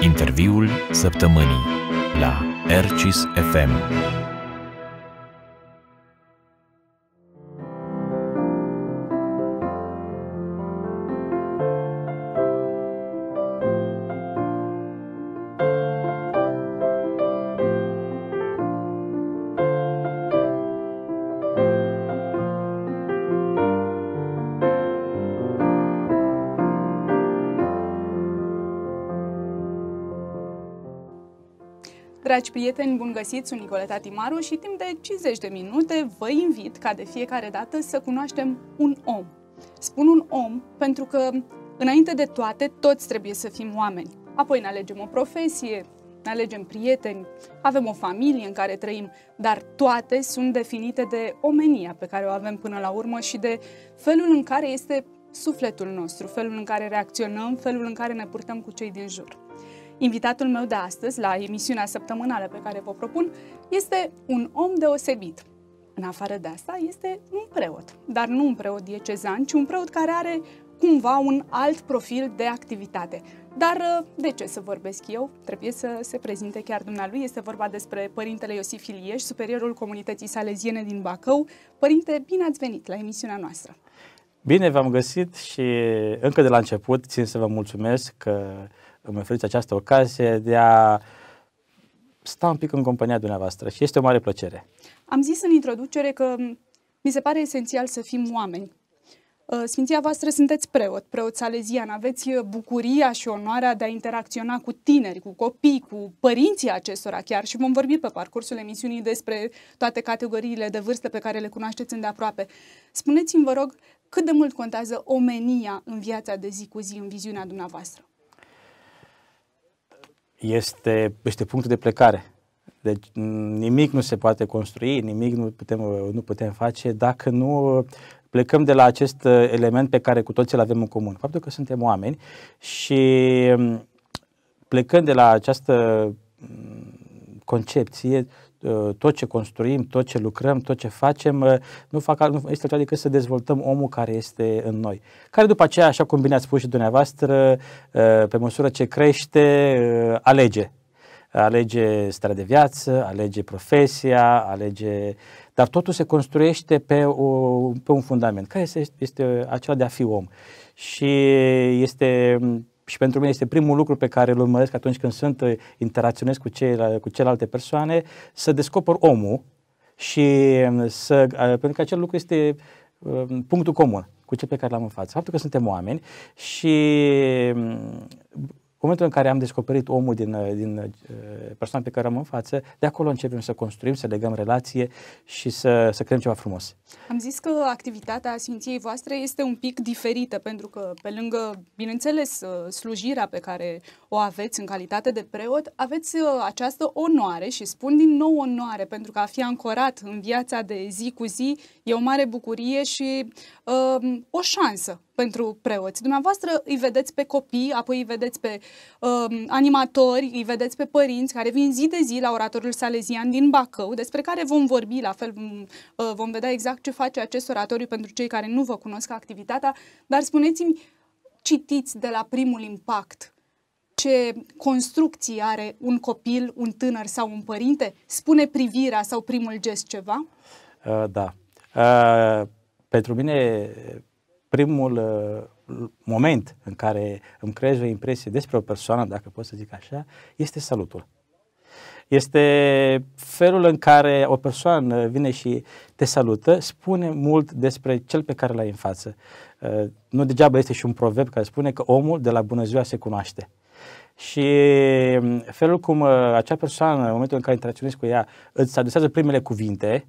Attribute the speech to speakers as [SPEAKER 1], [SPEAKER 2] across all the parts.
[SPEAKER 1] Interviul săptămânii la RCIS FM.
[SPEAKER 2] prieteni, bun găsit, sunt Nicoleta Timaru și timp de 50 de minute vă invit, ca de fiecare dată, să cunoaștem un om. Spun un om pentru că, înainte de toate, toți trebuie să fim oameni. Apoi ne alegem o profesie, ne alegem prieteni, avem o familie în care trăim, dar toate sunt definite de omenia pe care o avem până la urmă și de felul în care este sufletul nostru, felul în care reacționăm, felul în care ne purtăm cu cei din jur. Invitatul meu de astăzi, la emisiunea săptămânală pe care vă propun, este un om deosebit. În afară de asta, este un preot, dar nu un preot diecezan, ci un preot care are cumva un alt profil de activitate. Dar uh, de ce să vorbesc eu? Trebuie să se prezinte chiar dumnealui. Este vorba despre părintele Iosif Ilieș, superiorul comunității saleziene din Bacău. Părinte, bine ați venit la emisiunea noastră!
[SPEAKER 1] Bine v-am găsit și încă de la început țin să vă mulțumesc că îmi oferiți această ocazie de a sta un pic în compania dumneavoastră și este o mare plăcere.
[SPEAKER 2] Am zis în introducere că mi se pare esențial să fim oameni. Uh, Sfinția voastră sunteți preot, preot salezian, aveți bucuria și onoarea de a interacționa cu tineri, cu copii, cu părinții acestora chiar și vom vorbi pe parcursul emisiunii despre toate categoriile de vârstă pe care le cunoașteți îndeaproape. Spuneți-mi, vă rog, cât de mult contează omenia în viața de zi cu zi, în viziunea dumneavoastră?
[SPEAKER 1] este, este punctul de plecare. Deci nimic nu se poate construi, nimic nu putem, nu putem face dacă nu plecăm de la acest element pe care cu toții îl avem în comun. Faptul că suntem oameni și plecând de la această concepție, Ă, tot ce construim, tot ce lucrăm, tot ce facem, ă, nu, fac, nu este altceva decât să dezvoltăm omul care este în noi. Care după aceea, așa cum bine ați spus și dumneavoastră, ă, pe măsură ce crește, alege. Alege starea de viață, alege profesia, alege... Dar totul se construiește pe, o, pe un fundament, care este, este acela de a fi om. Și este și pentru mine este primul lucru pe care îl urmăresc atunci când sunt, uh, interacționez cu, ceil- cu celelalte persoane, să descoper omul și um, să, uh, pentru că acel lucru este um, punctul comun cu cel pe care l-am în față. Faptul că suntem oameni și um, momentul în care am descoperit omul din, uh, din uh, persoana pe care am în față, de acolo începem să construim, să legăm relație și să, să creăm ceva frumos.
[SPEAKER 2] Am zis că activitatea Sfinției voastre este un pic diferită, pentru că pe lângă, bineînțeles, uh, slujirea pe care o aveți în calitate de preot, aveți această onoare și spun din nou onoare, pentru că a fi ancorat în viața de zi cu zi e o mare bucurie și um, o șansă pentru preoți. Dumneavoastră îi vedeți pe copii, apoi îi vedeți pe um, animatori, îi vedeți pe părinți care vin zi de zi la oratorul salezian din Bacău, despre care vom vorbi, la fel vom, uh, vom vedea exact ce face acest oratoriu pentru cei care nu vă cunosc activitatea, dar spuneți-mi, citiți de la primul impact ce construcții are un copil, un tânăr sau un părinte? Spune privirea sau primul gest ceva?
[SPEAKER 1] Uh, da. Uh, pentru mine primul uh, moment în care îmi creez o impresie despre o persoană, dacă pot să zic așa, este salutul. Este felul în care o persoană vine și te salută, spune mult despre cel pe care l-ai în față. Uh, nu degeaba este și un proverb care spune că omul de la bună ziua se cunoaște. Și um, felul cum uh, acea persoană, în momentul în care interacționezi cu ea, îți adresează primele cuvinte,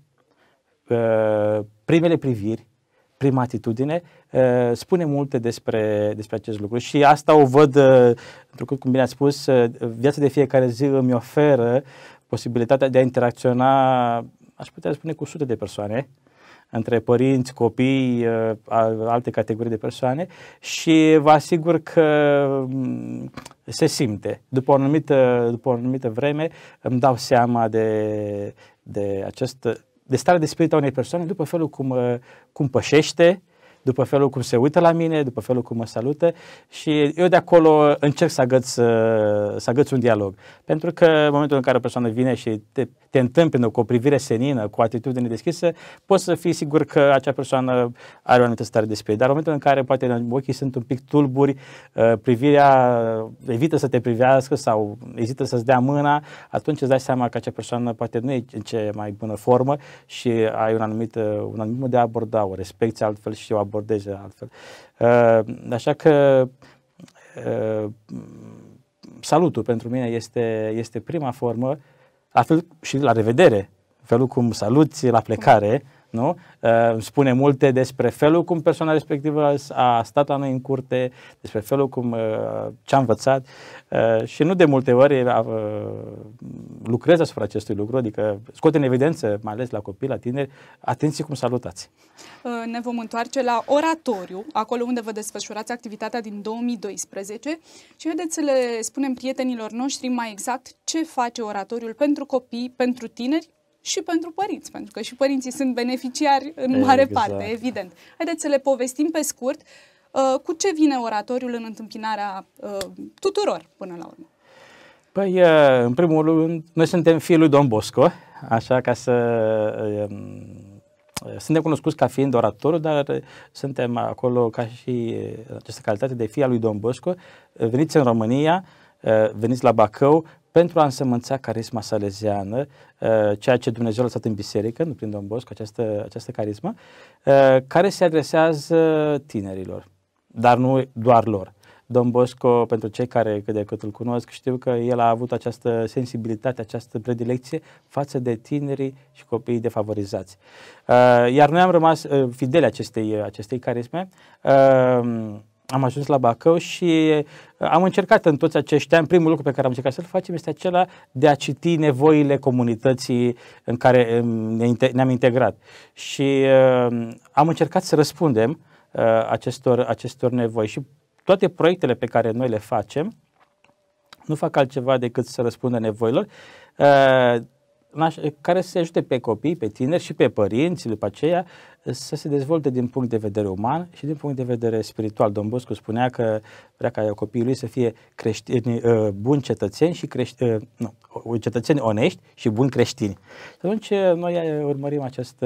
[SPEAKER 1] primele priviri, prima atitudine uh, spune multe despre, despre acest lucru și asta o văd, uh, pentru că, cum bine ați spus, uh, viața de fiecare zi îmi oferă posibilitatea de a interacționa, aș putea spune, cu sute de persoane, între părinți, copii, alte categorii de persoane și vă asigur că mm, se simte. După o anumită, după o anumită vreme îmi dau seama de, de acest de stare de spirit a unei persoane după felul cum, uh, cum pășește, după felul cum se uită la mine, după felul cum mă salută și eu de acolo încerc să agăț, să agăț un dialog. Pentru că în momentul în care o persoană vine și te, te întâmpină cu o privire senină, cu o atitudine deschisă, poți să fii sigur că acea persoană are o anumită stare de spirit. Dar în momentul în care poate ochii sunt un pic tulburi, uh, privirea evită să te privească sau ezită să-ți dea mâna, atunci îți dai seama că acea persoană poate nu e în ce mai bună formă și ai un anumit, uh, un anumit mod de a aborda, o respecti altfel și o abordare abordeze altfel. Uh, așa că uh, salutul pentru mine este, este prima formă, altfel și la revedere, felul cum saluți la plecare, nu? Uh, spune multe despre felul cum persoana respectivă a stat la noi în curte, despre felul cum uh, ce a învățat uh, și nu de multe ori lucrez asupra acestui lucru, adică scot în evidență, mai ales la copii, la tineri, atenție cum salutați.
[SPEAKER 2] Ne vom întoarce la oratoriu, acolo unde vă desfășurați activitatea din 2012 și vedeți să le spunem prietenilor noștri mai exact ce face oratoriul pentru copii, pentru tineri, și pentru părinți, pentru că și părinții sunt beneficiari în mare exact. parte, evident. Haideți să le povestim pe scurt uh, cu ce vine oratoriul în întâmpinarea uh, tuturor până la urmă.
[SPEAKER 1] Păi, uh, în primul rând, noi suntem fiul lui Don Bosco, așa ca să... Um, suntem cunoscuți ca fiind oratorul, dar uh, suntem acolo ca și uh, această calitate de fie a lui Don Bosco. Veniți în România, uh, veniți la Bacău, pentru a însămânța carisma saleziană, uh, ceea ce Dumnezeu a lăsat în biserică, nu prin Don Bosco, această, această carismă, uh, care se adresează tinerilor, dar nu doar lor. Don Bosco, pentru cei care cât de cât îl cunosc, știu că el a avut această sensibilitate, această predilecție față de tinerii și copiii defavorizați. Uh, iar noi am rămas fideli acestei, acestei carisme am ajuns la Bacău și uh, am încercat în toți acești ani, primul lucru pe care am încercat să-l facem este acela de a citi nevoile comunității în care um, ne-am integrat. Și uh, am încercat să răspundem uh, acestor, acestor nevoi și toate proiectele pe care noi le facem nu fac altceva decât să răspundă nevoilor care să se ajute pe copii, pe tineri și pe părinți după aceea eh, să se dezvolte din punct de vedere uman și din punct de vedere spiritual. Domnul Bosco spunea că vrea ca copiii lui să fie creștini, eh, buni cetățeni și creștini, eh, nu, cetățeni onești și buni creștini. Și atunci noi urmărim acest,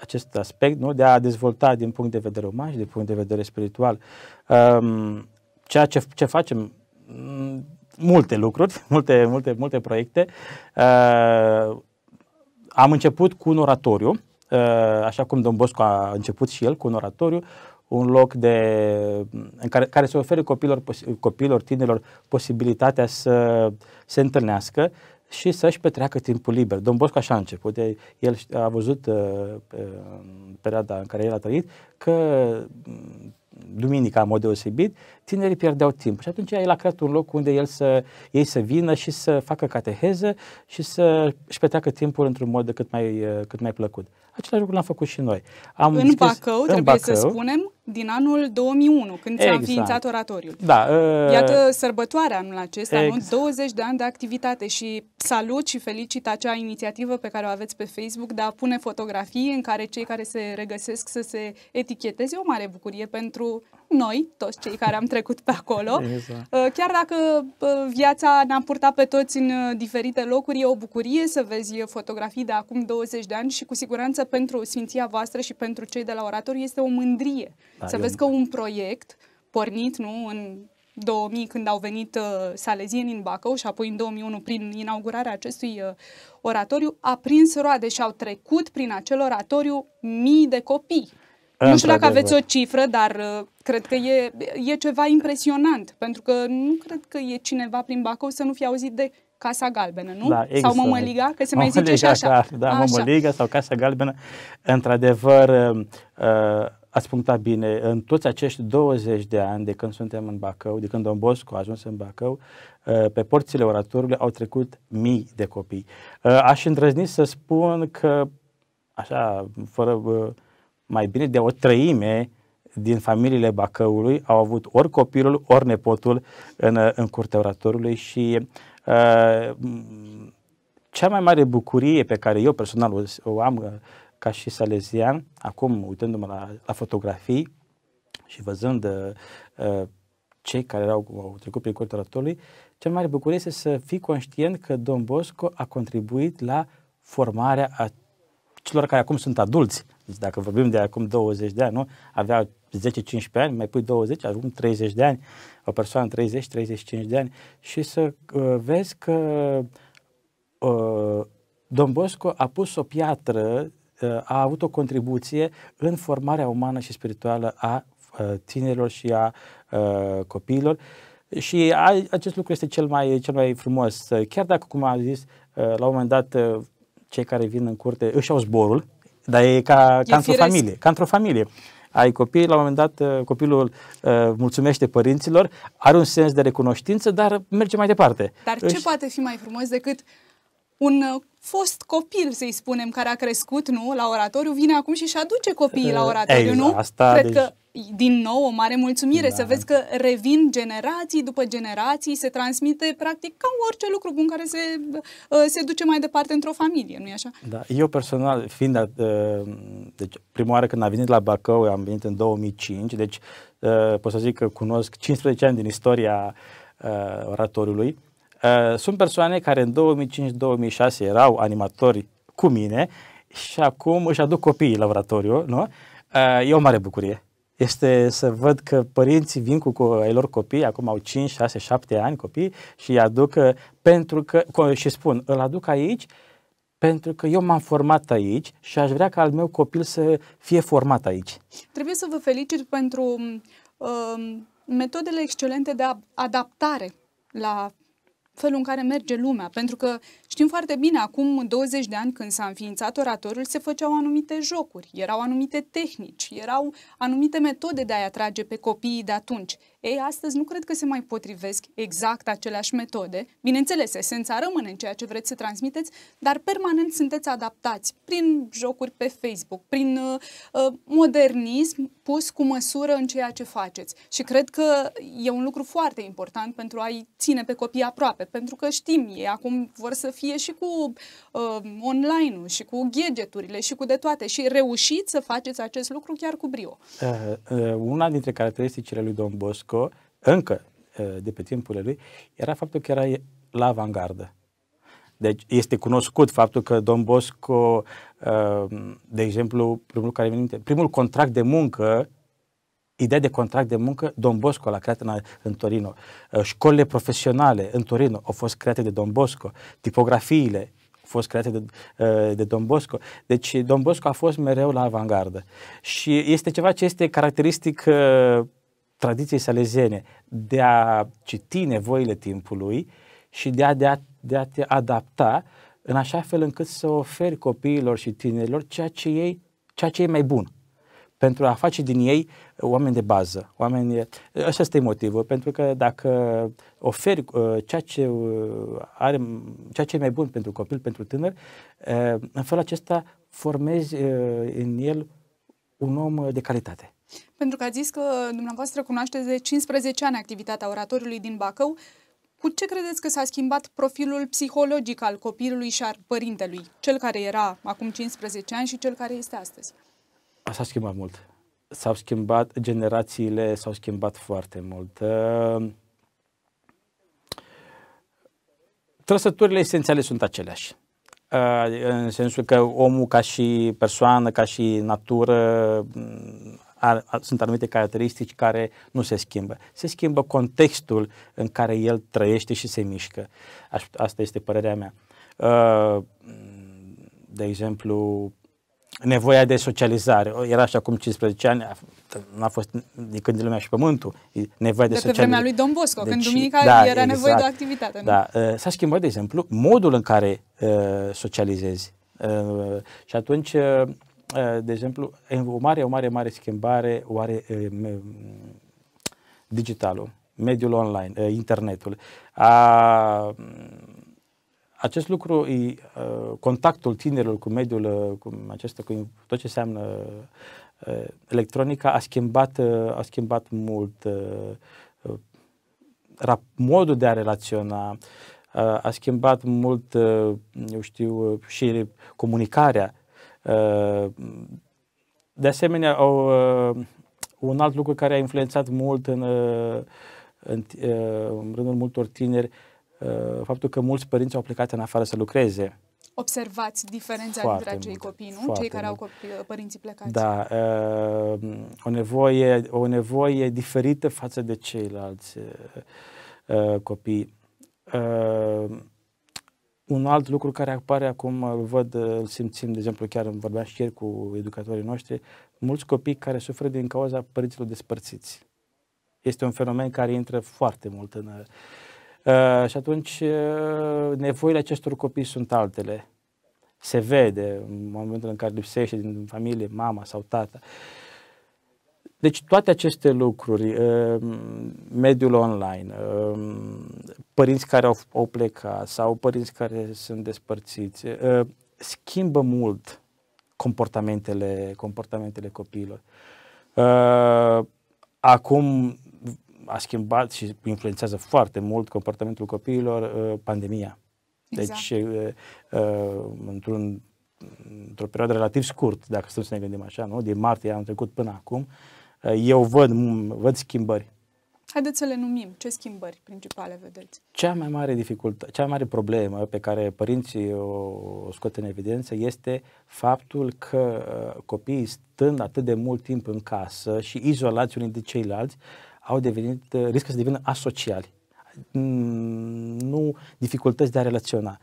[SPEAKER 1] acest aspect nu? de a dezvolta din punct de vedere uman și din punct de vedere spiritual. Ehm, ceea ce, ce facem mm, multe lucruri, multe, multe, multe proiecte. Uh, am început cu un oratoriu, uh, așa cum Don Bosco a început și el cu un oratoriu, un loc de, în care, care se oferă copilor, copilor, tinerilor posibilitatea să se întâlnească și să-și petreacă timpul liber. Domn Bosco așa a început. El a văzut uh, perioada în care el a trăit că duminica în mod deosebit, tinerii pierdeau timp. Și atunci el a creat un loc unde el să, ei să vină și să facă cateheză și să își petreacă timpul într-un mod cât mai, cât mai plăcut. Același lucru l-am făcut și noi. Am în scris, Bacău, în trebuie Bacău, să
[SPEAKER 2] spunem, din anul 2001, când s-a exact. înființat oratoriul.
[SPEAKER 1] Da, uh... Iată
[SPEAKER 2] sărbătoarea anul acesta, exact. anul 20 de ani de activitate și salut și felicit acea inițiativă pe care o aveți pe Facebook de a pune fotografii în care cei care se regăsesc să se eticheteze. o mare bucurie pentru noi, toți cei care am trecut pe acolo. Exact. Ă, chiar dacă ă, viața ne-a purtat pe toți în diferite locuri, e o bucurie să vezi fotografii de acum 20 de ani și cu siguranță pentru Sfinția voastră și pentru cei de la oratoriu este o mândrie da, să eu... vezi că un proiect pornit nu în 2000 când au venit uh, salezieni în Bacău și apoi în 2001 prin inaugurarea acestui uh, oratoriu a prins roade și au trecut prin acel oratoriu mii de copii.
[SPEAKER 1] Nu știu dacă aveți o
[SPEAKER 2] cifră, dar uh, cred că e, e ceva impresionant, pentru că nu cred că e cineva prin Bacău să nu fie auzit de Casa Galbenă, nu? Da, exact. Sau Mămăliga, că se mai zice și așa. da, da Mămăliga
[SPEAKER 1] sau Casa Galbenă. Într-adevăr, uh, uh ați punctat bine, în toți acești 20 de ani de când suntem în Bacău, de când Don Bosco a ajuns în Bacău, ă, pe porțile oratorului au trecut mii de copii. Ă, aș îndrăzni să spun că, așa, fără ă, mai bine de o trăime din familiile Bacăului au avut ori copilul, ori nepotul în, în curtea oratorului și uh, cea mai mare bucurie pe care eu personal o am ca și salezian, acum uitându-mă la, la fotografii și văzând uh, uh cei care erau, au trecut prin curtea ratului, cel mai bucurie este să fii conștient că Don Bosco a contribuit la formarea a celor care acum sunt adulți. Deci dacă vorbim de acum 20 de ani, nu? Aveau 10-15 ani, mai pui 20, acum 30 de ani, o persoană 30-35 de ani și să uh, vezi că uh, Don Bosco a pus o piatră a avut o contribuție în formarea umană și spirituală a tinerilor și a copiilor. Și acest lucru este cel mai, cel mai frumos. Chiar dacă, cum am zis, la un moment dat cei care vin în curte își au zborul, dar e ca, ca într-o familie. Ca într-o familie. Ai copii, la un moment dat copilul uh, mulțumește părinților, are un sens de recunoștință, dar merge mai departe. Dar ce
[SPEAKER 2] poate fi mai frumos decât un uh, fost copil, să-i spunem, care a crescut, nu, la oratoriu, vine acum și își aduce copiii la eh, oratoriu, exact, nu? Asta, Cred deci... că din nou o mare mulțumire da. să vezi că revin generații după generații, se transmite practic ca orice lucru bun care se, uh, se duce mai departe într-o familie, nu-i așa?
[SPEAKER 1] Da, eu personal, fiind, uh, deci prima oară când am venit la Bacău, am venit în 2005, deci pot să zic că cunosc 15 ani din istoria oratoriului Eh, sunt persoane care în 2005-2006 erau animatori cu mine și acum își aduc copiii la oratoriu, nu? Eh, e o mare bucurie. Este să văd că părinții vin cu ai lor copii, acum au 5, 6, 7 ani copii și îi aduc eh, pentru că, și spun, îl aduc aici pentru că eu m-am format aici și aș vrea ca al meu copil să fie format aici.
[SPEAKER 2] Trebuie să vă felicit pentru uh, metodele excelente de adaptare la felul în care merge lumea. Pentru că știm foarte bine, acum 20 de ani când s-a înființat oratorul, se făceau anumite jocuri, erau anumite tehnici, erau anumite metode de a-i atrage pe copiii de atunci. Ei, astăzi nu cred că se mai potrivesc exact aceleași metode. Bineînțeles, esența rămâne în ceea ce vreți să transmiteți, dar permanent sunteți adaptați prin jocuri pe Facebook, prin uh, uh, modernism pus cu măsură în ceea ce faceți. Și cred că e un lucru foarte important pentru a-i ține pe copii aproape, pentru că știm, ei acum vor să fie și cu uh, online-ul, și cu gadgeturile, și cu de toate. Și reușiți să faceți acest lucru chiar cu brio.
[SPEAKER 1] Uh, uh, una dintre caracteristicile lui Don Bosco UNESCO, încă ă, de pe timpul lui, era faptul că era la avangardă. Deci este cunoscut faptul că Don Bosco, ă, de exemplu, primul, care venite, primul contract de muncă, ideea de contract de muncă, Don Bosco l-a creat în, în Torino. Ă, școlile profesionale în Torino au fost create de Don Bosco. Tipografiile au fost create de, de Don Bosco. Deci Don Bosco a fost mereu la avangardă. Și este ceva ce este caracteristic tradiției salezene de a citi nevoile timpului și de a, de a, de a te adapta în așa fel încât să oferi copiilor și tinerilor ceea ce, ei, ceea ce e mai bun pentru a face din ei oameni de bază. Oameni, așa este motivul, pentru că dacă oferi uh, ceea, ce, uh, are, ceea ce e mai bun pentru copil, pentru tânăr, uh, în felul acesta formezi uh, în el un om de calitate.
[SPEAKER 2] Pentru că ați zis că dumneavoastră cunoașteți de 15 ani activitatea oratorului din Bacău. Cu ce credeți că s-a schimbat profilul psihologic al copilului și al părintelui, cel care era acum 15 ani și cel care este astăzi?
[SPEAKER 1] S-a schimbat mult. S-au schimbat, generațiile s-au schimbat foarte mult. Ehm, trăsăturile esențiale sunt aceleași ehm, în sensul că omul ca și persoană, ca și natură ar, ar, sunt anumite caracteristici care nu se schimbă. Se schimbă contextul în care el trăiește și se mișcă. Aș, asta este părerea mea. Uh, de exemplu, nevoia de socializare. Era așa acum 15 ani, nu a fost din când lumea și pământul, nevoia de, de socializare. vremea lui Don Bosco, deci, când duminica da, era exact, nevoie de o exact. activitate. Nu? Da, uh, s-a schimbat, de exemplu, modul în care uh, socializezi. Uh, și atunci uh, Eh, de exemplu, o mare, o mare, mare schimbare oare eh, eh, digitalul, mediul online, internetul. A, mm, acest lucru, e, contactul tinerilor cu mediul, cu acesta, cu tot ce înseamnă electronica, a schimbat, a schimbat mult modul de a relaționa, a schimbat mult, eu știu, și comunicarea Uh, de asemenea, o uh, un alt lucru care a influențat mult în, uh, în, în rândul multor tineri, faptul că mulți părinți au plecat în afară să lucreze.
[SPEAKER 2] Observați diferența foarte dintre acei copii, nu? Cei care mult. au copii, părinții plecați.
[SPEAKER 1] Da, o nevoie, o nevoie diferită față de ceilalți copii. Un alt lucru care apare acum, îl văd, îl simțim, de exemplu, chiar îmi vorbeam și ieri cu educatorii noștri, mulți copii care suferă din cauza părinților despărțiți. Este un fenomen care intră foarte mult în... Uh, și atunci uh, nevoile acestor copii sunt altele. Se vede în momentul în care lipsește din familie mama sau tata. Uh, deci toate aceste lucruri, uh, mediul online, uh, părinți care au, plecat sau părinți care sunt despărțiți, uh, schimbă mult comportamentele, comportamentele copiilor. Acum a schimbat și influențează foarte mult comportamentul copiilor pandemia. Deci, exact. Deci, într-un într-o perioadă relativ scurt, dacă stăm să ne gândim așa, nu? din martie am trecut până acum, Eh, eu văd, văd schimbări.
[SPEAKER 2] Haideți să le numim. Ce schimbări principale vedeți?
[SPEAKER 1] Cea mai mare dificultate, cea mai mare problemă pe care părinții o scot în evidență este faptul că eh, copiii stând atât de mult timp în casă și izolați unii de ceilalți, au devenit, eh, riscă să devină asociali. Mm, nu dificultăți de a relaționa.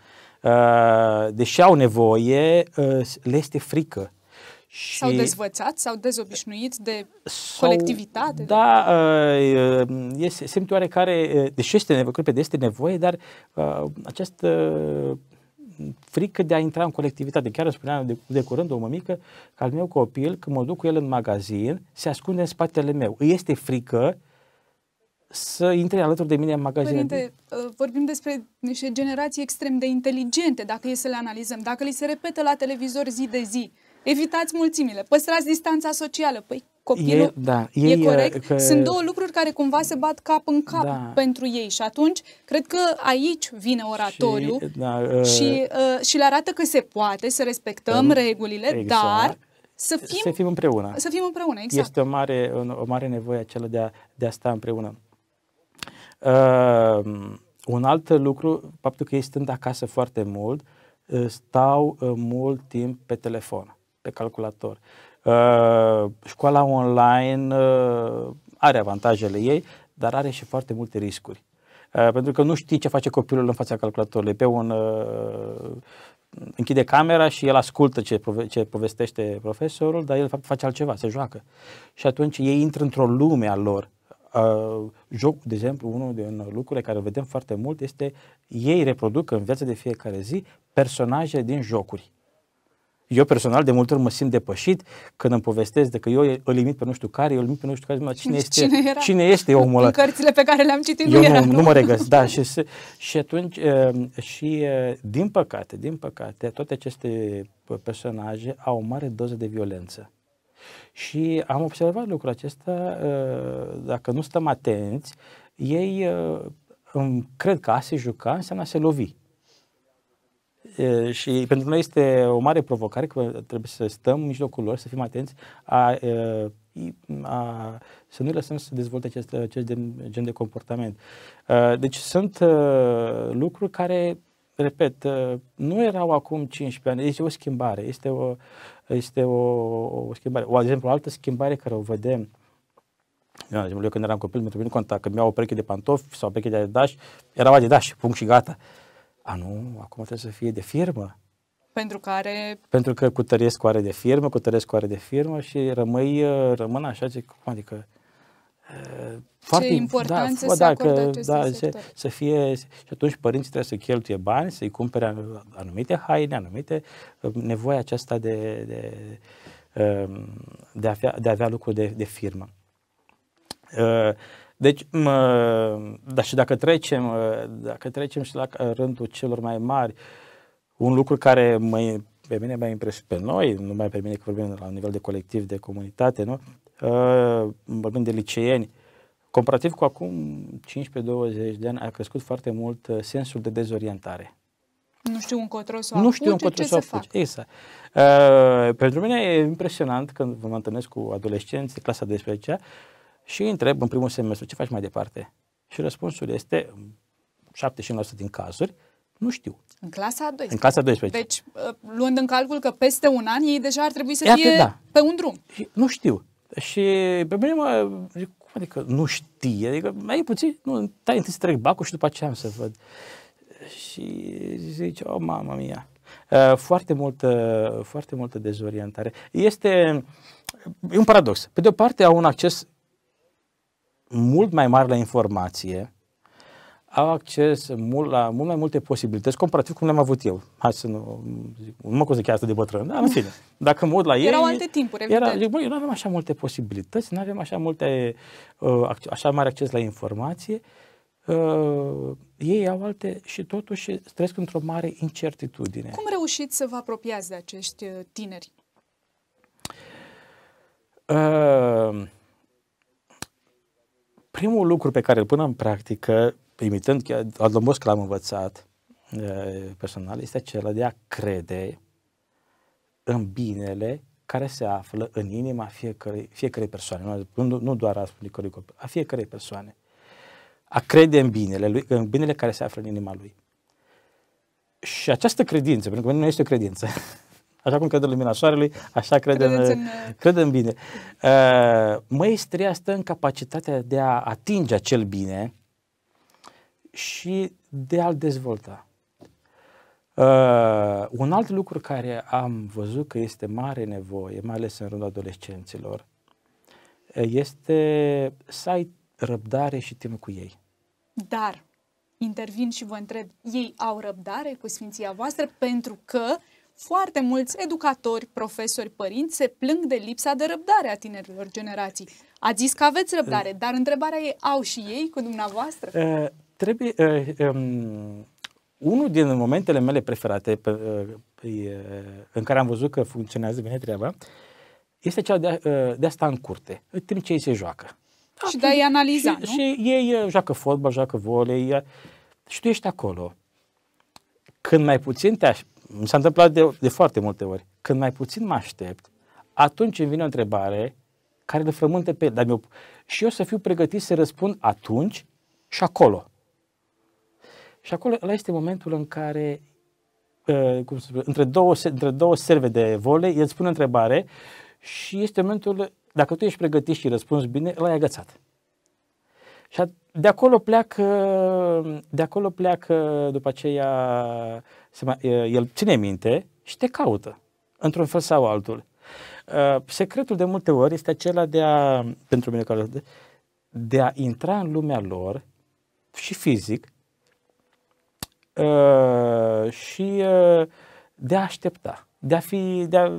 [SPEAKER 1] Deși au nevoie, le este frică și s-au
[SPEAKER 2] dezvățat, s-au dezobișnuit de colectivitate?
[SPEAKER 1] Da, uh, uh, e, simt oarecare, uh, deși este nevoie, cred că este nevoie, dar această frică de a intra în colectivitate. Chiar îmi spuneam de, de curând o mămică că al meu copil, când mă duc cu el în magazin, se ascunde în spatele meu. Îi este frică să intre alături de mine în magazin. Părinte,
[SPEAKER 2] vorbim despre niște generații extrem de inteligente, dacă e să le analizăm, dacă li se repetă la televizor zi de zi Evitați mulțimile, păstrați distanța socială. Păi copilul e,
[SPEAKER 1] da, e, e corect. Că... Sunt două
[SPEAKER 2] lucruri care cumva se bat cap în cap da. pentru ei și atunci cred că aici vine oratoriu și,
[SPEAKER 1] da, uh... și,
[SPEAKER 2] uh, și le arată că se poate să respectăm um, regulile, exact. dar să fim, să
[SPEAKER 1] fim împreună. Să fim împreună, exact. Este o mare, o, o mare nevoie acela de a, de a sta împreună. Uh, un alt lucru, faptul că ei stând acasă foarte mult, uh, stau uh, mult timp pe telefon pe calculator. Uh, școala online uh, are avantajele ei, dar are și foarte multe riscuri. Uh, pentru că nu știi ce face copilul în fața calculatorului. Pe un închide camera și el ascultă ce, prove- ce povestește profesorul, dar el face altceva, se joacă. Și atunci ei intră într-o lume a lor. Uh, joc, de exemplu, unul din lucrurile care vedem foarte mult este ei reproduc în viața de fiecare zi personaje din jocuri. Eu personal de multe ori mă simt depășit când îmi povestesc de că eu îl limit pe nu știu care, eu îl pe nu știu care, cine este, cine, era? cine este omul ăla? În
[SPEAKER 2] cărțile pe care le-am citit eu nu era. Nu, nu
[SPEAKER 1] mă regăsesc, da, și, și atunci, ehm, și eh, din păcate, din păcate, toate aceste personaje au o mare doză de violență. Și am observat lucrul acesta, eh, dacă nu stăm atenți, ei eh, cred că a se juca înseamnă a se lovi. E, și pentru noi este o mare provocare că trebuie să stăm în mijlocul lor, să fim atenți, a, a, să nu lăsăm să dezvolte acest, acest gen, de comportament. Deci sunt lucruri care, repet, nu erau acum 15 ani, este o schimbare, este o, este o, o schimbare. O, de exemplu, o altă schimbare care o vedem, eu, de exemplu, eu când eram copil, mi trebuit contact că mi-au o pereche de pantofi sau o pereche de adidas, erau adidas, punct și gata. Uh, a, nu, acum trebuie să fie de firmă.
[SPEAKER 2] Pentru care...
[SPEAKER 1] Pentru că cu Tărescu are de firmă, cu Tărescu are de firmă și rămâi, uh, rămân așa, zic, cum adică... Uh, Ce foarte, importanță da, se da, că, da, se, să fie și atunci părinții trebuie să cheltuie bani, să-i cumpere anumite haine, anumite uh, nevoia aceasta de, de, de, de, a, avea, de a avea lucruri de, de firmă. Uh, deci, mă, da, și dacă trecem, dacă trecem și la rândul celor mai mari, un lucru care mă, pe mine mai a impresionat, pe noi, nu mai pe mine că vorbim la nivel de colectiv, de comunitate, nu? Uh, vorbim de liceeni, comparativ cu acum 15-20 de ani, a crescut foarte mult ă, sensul de dezorientare.
[SPEAKER 2] Nu știu încotro să o Nu știu încotro să o fac.
[SPEAKER 1] Exact. Uh, pentru mine e impresionant când mă întâlnesc cu adolescenți clasa de clasa 12 și îi întreb în primul semestru ce faci mai departe. Și răspunsul este, 75% din cazuri, nu știu.
[SPEAKER 2] În clasa a 12. În clasa a 12. Deci, uh, luând în calcul că peste un an ei deja ar trebui să Iată, fie da. pe un drum.
[SPEAKER 1] Și nu știu. Și pe mine mă zic, cum adică nu știe? Adică mai e puțin, nu, tai întâi să trec bacul și după aceea am să văd. Și zice, o, oh, mama mia. Uh, foarte multă, foarte multă dezorientare. Este e un paradox. Pe de o parte au un acces mult mai mari la informație, au acces mult, la mult mai multe posibilități, comparativ cum le-am avut eu. Hai să nu, nu mă consider asta de bătrân, dar în fine. Dacă mă uit la ei... Erau alte timpuri, evident. Era, zic, bă, eu nu avem așa multe posibilități, nu avem așa multe, uh, așa mare acces la informație. Uh, ei au alte și totuși trăiesc într-o mare incertitudine. Cum
[SPEAKER 2] reușiți să vă apropiați de acești uh, tineri?
[SPEAKER 1] Uh, Primul lucru pe care îl punem în practică, imitând Adam Domboschi l-am învățat personal, este acela de a crede în binele care se află în inima fiecărei, fiecărei persoane, nu, nu doar a fiecărui copil, a fiecărei persoane. A crede în binele lui, în binele care se află în inima lui. Și această credință, pentru că nu este o credință, Așa cum crede lumina soarelui, așa crede, în, crede uh, în bine. Uh, Măestria stă în capacitatea de a atinge acel bine și de a-l dezvolta. Uh, un alt lucru care am văzut că este mare nevoie, mai ales în rândul adolescenților, uh, este să ai răbdare și timp cu ei.
[SPEAKER 2] Dar intervin și vă întreb, ei au răbdare cu Sfinția voastră pentru că foarte mulți educatori, profesori, părinți se plâng de lipsa de răbdare a tinerilor generații. Ați zis că aveți răbdare, eh. dar întrebarea e, au și ei cu dumneavoastră?
[SPEAKER 1] Uh, trebuie... Uh, um, unul din momentele mele preferate pe, uh, în care am văzut că funcționează bine treaba este cea de, uh, de sta în curte, în timp ce ei se joacă.
[SPEAKER 2] Da, și de a analiza, și, nu? Și
[SPEAKER 1] ei joacă fotbal, joacă volei și tu ești acolo. Când mai puțin te mi s-a întâmplat de, de foarte multe ori, când mai puțin mă aștept, atunci îmi vine o întrebare care le frământă pe el. eu, și eu să fiu pregătit să răspund atunci și acolo. Și acolo ăla este momentul în care uh, cum să spun, între, două, între două serve de vole, el spune întrebare și este momentul, dacă tu ești pregătit și răspunzi bine, l-ai agățat. Și de acolo pleacă, de acolo pleacă după aceea, se mai, el ține minte și te caută, într-un fel sau altul. Ă, secretul de multe ori este acela de a, pentru mine, de a intra în lumea lor și fizic ă, și ă, de a aștepta, de a fi, de a,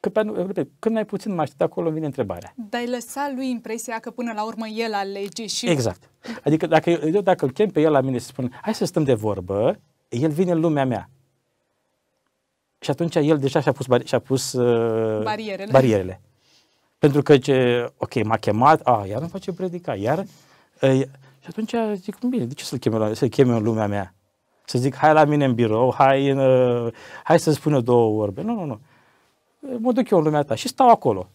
[SPEAKER 1] pe, repet, când mai puțin mă aștept acolo, vine întrebarea.
[SPEAKER 2] Dar ai lăsa lui impresia că până la urmă el alege și... Exact.
[SPEAKER 1] Adică dacă eu, dacă îl chem pe el la mine și spun, hai să stăm de vorbă, el vine în lumea mea. Și atunci el deja și-a pus, bari- și-a pus uh, barierele. barierele. Pentru că ce, ok, m-a chemat, a, iar îmi face predica, iar... Uh, și atunci zic, bine, de ce să-l chem, să chem în lumea mea? Să zic, hai la mine în birou, hai, uh, hai să spun eu două orbe. Nu, nu, nu mă duc eu în lumea ta și stau acolo.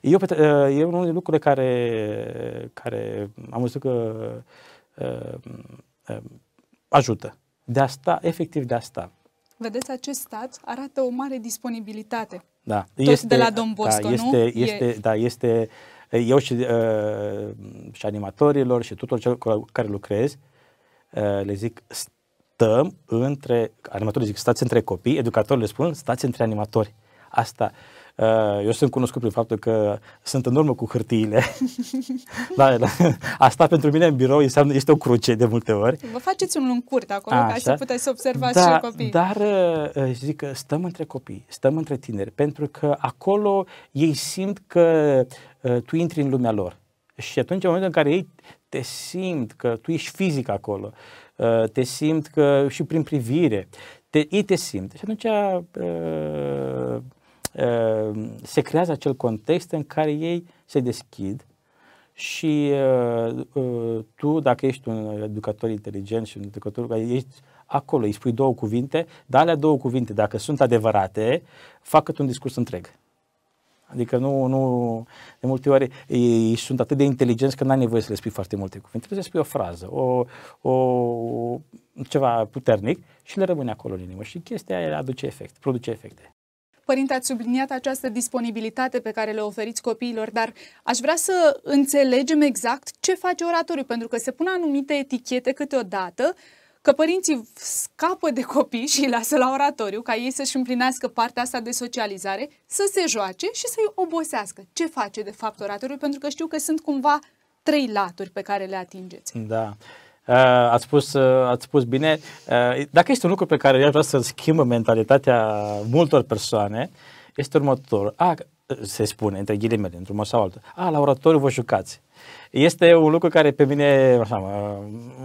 [SPEAKER 1] Eu, e unul dintre lucrurile care, care am văzut că uh, uh, ajută. De asta, efectiv de asta.
[SPEAKER 2] Vedeți, acest stat arată o mare disponibilitate. Da. Tot este, de la Don Bosco, da, este, nu? Este, e...
[SPEAKER 1] Da, este eu și, uh, și animatorilor și tuturor celor cu care lucrez, uh, le zic stăm între, animatorii zic stați între copii, educatorii le spun stați între animatori. Asta, uh, eu sunt cunoscut prin faptul că sunt în urmă cu hârtiile. da, da. Asta pentru mine în birou înseamnă, este o cruce de multe ori.
[SPEAKER 2] Vă faceți un lung curt acolo A, ca să puteți să observați da, și copii.
[SPEAKER 1] Dar uh, zic că stăm între copii, stăm între tineri, pentru că acolo ei simt că uh, tu intri în lumea lor. Și atunci, în momentul în care ei te simt că tu ești fizic acolo, te simt că și prin privire, te, ei te simt. Și atunci Ehm, se creează acel context în care ei se deschid și eh, eh, tu, dacă ești un educator inteligent și un educator care ești acolo, îi spui două cuvinte, dar alea două cuvinte, dacă sunt adevărate, facă un discurs întreg. Adică nu, nu, de multe ori ei sunt atât de inteligenți că n-ai nevoie să le spui foarte multe cuvinte. Trebuie să spui o frază, o, o, ceva puternic și le rămâne acolo în inimă. Și chestia aia aduce efect, produce efecte.
[SPEAKER 2] Părinte, ați subliniat această disponibilitate pe care le oferiți copiilor, dar aș vrea să înțelegem exact ce face oratoriu, pentru că se pun anumite etichete câteodată că părinții scapă de copii și îi lasă la oratoriu ca ei să-și împlinească partea asta de socializare, să se joace și să-i obosească. Ce face de fapt oratoriu? Pentru că știu că sunt cumva trei laturi pe care le atingeți.
[SPEAKER 1] Da. Uh, Eh, ați spus, eh, ați spus bine. Eh, dacă este un lucru pe care eu vreau să-l schimbă mentalitatea multor persoane, este următorul. A, se spune, între ghilimele, într-un mod sau altul. A, la oratoriu vă jucați. Este un lucru care pe mine așa, mă,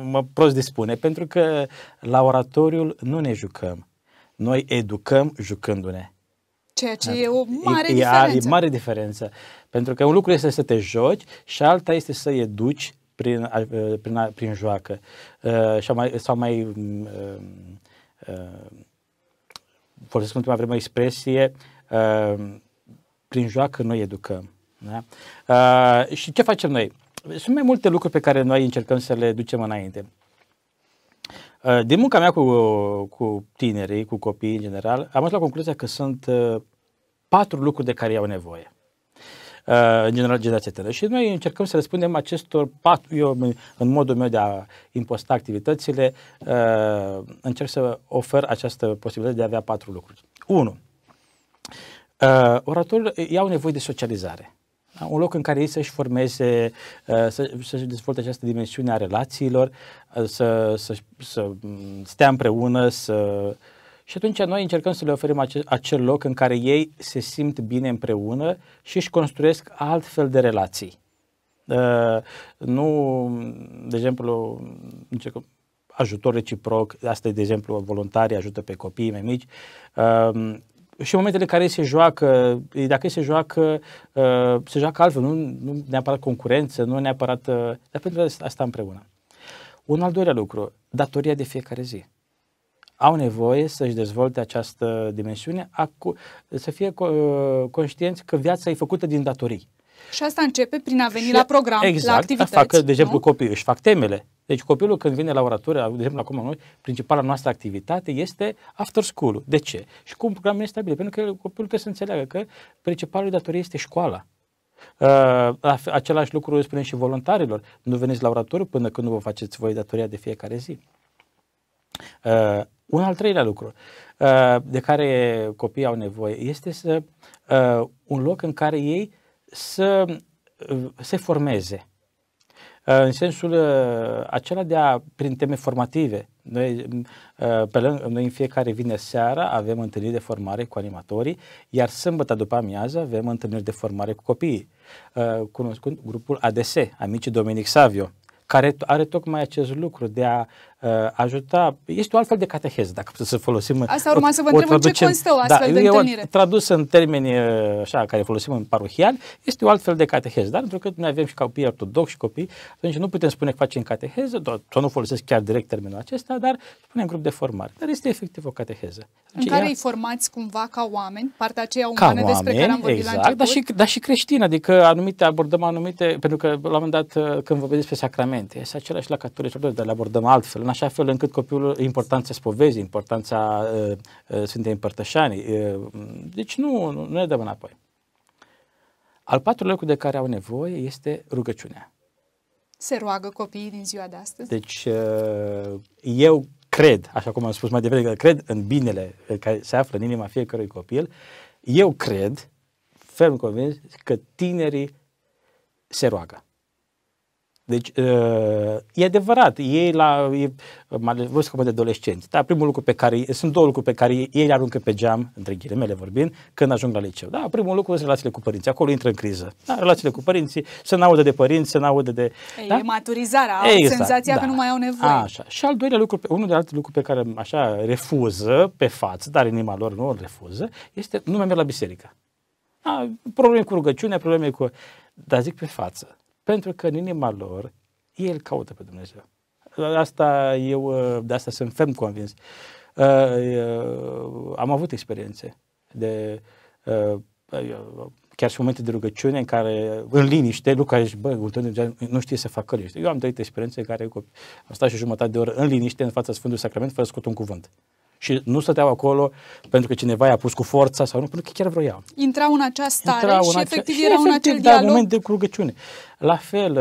[SPEAKER 1] mă prost dispune, pentru că la oratoriul nu ne jucăm. Noi educăm jucându-ne.
[SPEAKER 2] Ceea ce e o mare e, diferență. E, e mare
[SPEAKER 1] diferență. Pentru că un lucru este să te joci și alta este să educi prin, prin, prin joacă sau mai, sau mai folosesc în ultima vreme o expresie prin joacă noi educăm. Da? Uh, și ce facem noi? Sunt mai multe lucruri pe care noi încercăm să le ducem înainte. Uh, din munca mea cu, cu tinerii, cu copiii în general, am ajuns la concluzia că sunt uh, patru lucruri de care iau nevoie. Uh, generalitatea tânără. Și noi încercăm să răspundem acestor patru, eu în modul meu de a imposta activitățile, uh, încerc să ofer această posibilitate de a avea patru lucruri. Unu. Uh, oratorii uh, iau nevoie de socializare. Da, un loc în care ei să-și formeze, să, și dezvolte această dimensiune a relațiilor, să, să, să mm, stea împreună, să și atunci noi încercăm să le oferim acel loc în care ei se simt bine împreună și își construiesc altfel de relații. Uh, nu, de exemplu, încercăm, ajutor reciproc, asta e, de exemplu, voluntarii ajută pe copiii mai mici. Uh, și în momentele în care se joacă, dacă se joacă, uh, se joacă altfel, nu, nu neapărat concurență, nu neapărat, uh, dar pentru asta împreună. Un al doilea lucru, datoria de fiecare zi au nevoie să-și dezvolte această dimensiune, să fie conștienți că viața e făcută din datorii.
[SPEAKER 2] Și asta începe prin a veni și la exact. program, exact, la activități. Fac, de exemplu, nu?
[SPEAKER 1] copiii își fac temele. Deci copilul când vine la oratură, de exemplu acum noi, principala noastră activitate este after school De ce? Și cum programul este stabil? Pentru că copilul trebuie să înțeleagă că principalul datorie este școala. Uh, același lucru spunem și voluntarilor. Nu veniți la oratoriu până când nu vă faceți voi datoria de fiecare zi. Uh, un al treilea lucru uh, de care copiii au nevoie este să uh, un loc în care ei să uh, se formeze. Uh, în sensul uh, acela de a, prin teme formative, noi, uh, pe lângă, noi în fiecare vineri seara avem întâlniri de formare cu animatorii, iar sâmbătă după amiază avem întâlniri de formare cu copiii, uh, cunoscând grupul ADS, Amicii Dominic Savio, care are tocmai acest lucru de a Uh, ajuta, este o altfel de cateheză, dacă putem să folosim. Asta urma să vă întreb în ce constă o da, de întâlnire. Tradus în termeni uh, așa, care folosim în parohial, este o altfel de cateheză, dar pentru că noi avem și copii ortodoxi și copii, atunci nu putem spune că facem cateheză, doar nu folosesc chiar direct termenul acesta, dar spunem grup de formare. Dar este efectiv o cateheză. Atunci, în deci care ea, îi
[SPEAKER 2] formați cumva ca oameni, partea aceea umană ca despre oameni, care am vorbit exact, la început. Dar și,
[SPEAKER 1] dar și creștini, adică anumite, abordăm anumite, pentru că la un moment dat uh, când vă vedeți pe sacramente, este același la catolici, dar le abordăm altfel, în așa fel încât copilul, importanța spovezii, importanța uh, uh Sfintei Împărtășanii. Uh, deci nu, nu ne dăm înapoi. Al patrulea lucru de care au nevoie este rugăciunea.
[SPEAKER 2] Se roagă copiii din ziua de astăzi?
[SPEAKER 1] Deci uh, eu cred, așa cum am spus mai devreme, că cred în binele care se află în inima fiecărui copil. Eu cred, ferm convins, că tinerii se roagă. Deci, ă, e adevărat, ei la, vorbesc de adolescenți, dar primul lucru pe care, sunt două lucruri pe care ei le aruncă pe geam, între ghilimele vorbind, când ajung la liceu. Da, primul lucru sunt relațiile cu părinții, acolo intră în criză. Da, relațiile cu părinții, să nu audă de părinți, să nu audă de...
[SPEAKER 2] Ei, da? E maturizarea, au exact, senzația da. că nu mai au nevoie. A, așa.
[SPEAKER 1] Și al doilea lucru, unul de alte lucruri pe care așa refuză pe față, dar inima lor nu îl refuză, este nu mai merg la biserică. A, probleme cu rugăciunea, probleme cu... Dar zic pe față pentru că în inima lor, el caută pe Dumnezeu. Asta eu, uh, de asta sunt ferm convins. Uh, uh, am avut experiențe de chiar și momente de rugăciune în care, în liniște, Luca ești, bă, nu știe să facă liniște. Eu am trăit experiențe în care am stat și jumătate de oră în liniște în fața Sfântului Sacrament fără scot un cuvânt și nu stăteau acolo pentru că cineva i-a pus cu forța sau nu, pentru că chiar vroiau.
[SPEAKER 2] Intrau în acea stare Intrau și în efectiv acea, erau și efectiv, în acel da, dialog. moment
[SPEAKER 1] de rugăciune. La fel,